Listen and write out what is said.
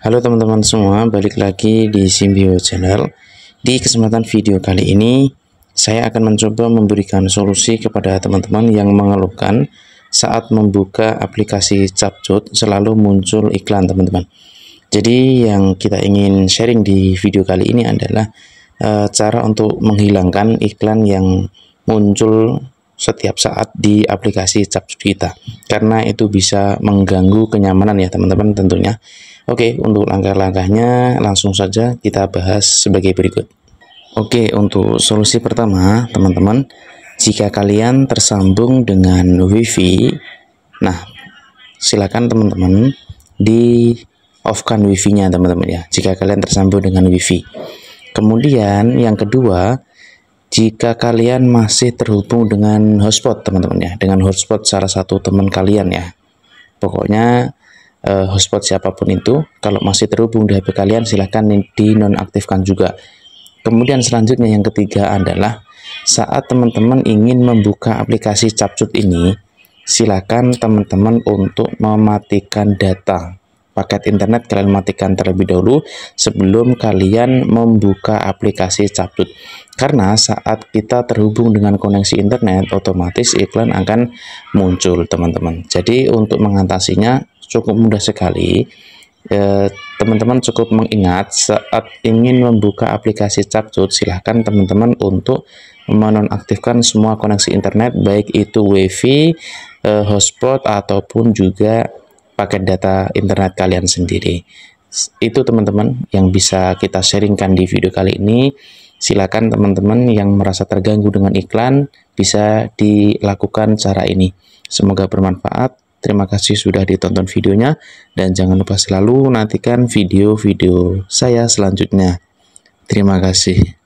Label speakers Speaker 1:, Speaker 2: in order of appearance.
Speaker 1: Halo teman-teman semua, balik lagi di Simbio Channel. Di kesempatan video kali ini, saya akan mencoba memberikan solusi kepada teman-teman yang mengeluhkan saat membuka aplikasi Capcut selalu muncul iklan teman-teman. Jadi yang kita ingin sharing di video kali ini adalah e, cara untuk menghilangkan iklan yang muncul setiap saat di aplikasi capture kita karena itu bisa mengganggu kenyamanan ya teman-teman tentunya Oke untuk langkah-langkahnya langsung saja kita bahas sebagai berikut Oke untuk solusi pertama teman-teman jika kalian tersambung dengan wifi nah silakan teman-teman di off kan wifi nya teman-teman ya jika kalian tersambung dengan wifi kemudian yang kedua jika kalian masih terhubung dengan hotspot teman-teman ya dengan hotspot salah satu teman kalian ya pokoknya eh, hotspot siapapun itu kalau masih terhubung di HP kalian silahkan nonaktifkan juga kemudian selanjutnya yang ketiga adalah saat teman-teman ingin membuka aplikasi capcut ini silakan teman-teman untuk mematikan data paket internet kalian matikan terlebih dahulu sebelum kalian membuka aplikasi Captut karena saat kita terhubung dengan koneksi internet otomatis iklan akan muncul teman-teman jadi untuk mengatasinya cukup mudah sekali eh, teman-teman eh, cukup mengingat saat ingin membuka aplikasi Capcut silahkan teman-teman untuk menonaktifkan semua koneksi internet baik itu wifi, eh, hotspot ataupun juga paket data internet kalian sendiri. Itu teman-teman yang bisa kita sharingkan di video kali ini. Silakan teman-teman yang merasa terganggu dengan iklan bisa dilakukan cara ini. Semoga bermanfaat. Terima kasih sudah ditonton videonya dan jangan lupa selalu nantikan video-video saya selanjutnya. Terima kasih.